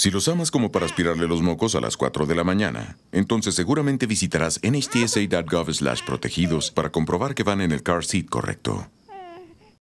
Si los amas como para aspirarle los mocos a las 4 de la mañana, entonces seguramente visitarás nhtsa.gov protegidos para comprobar que van en el car seat correcto.